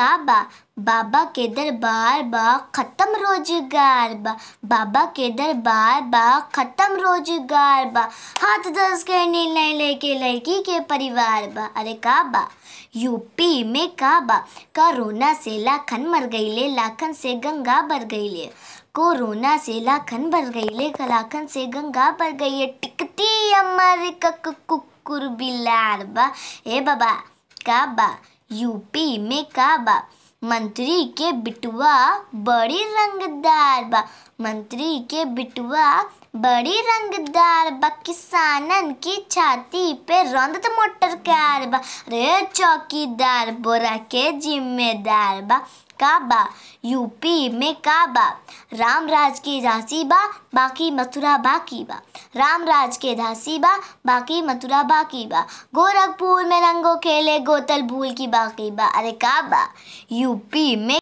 काबा बाबा के दरबार बा ख़त्म रोजगार बा बाबा के दरबार बा ख़त्म रोजगार बा हाथ दस करने निर्णय लेके लड़की के परिवार बा अरे काबा यूपी में काबा कोरोना से लाखन मर गई ले लाखन से गंगा भर गई ले कोरोना से लाखन भर गई ले लाखन से गंगा भर गई है टिकती अमर कक कुकुर बिलार बा हे बाबा काबा यूपी में बा मंत्री के बिटुआ बड़ी रंगदार बा मंत्री के बिटुआ बड़ी रंगदार बा किसानन की छाती पे रौंदत मोटर कार बा रे चौकीदार बोरा के जिम्मेदार बा बा यूपी में बा राम राज के दासी बा बाकी मथुरा बाकी बा राम राज के दासी बा बाकी मथुरा बाकी बा गोरखपुर में रंगो खेले गोतल भूल की बाकी बा अरे का बा यूपी में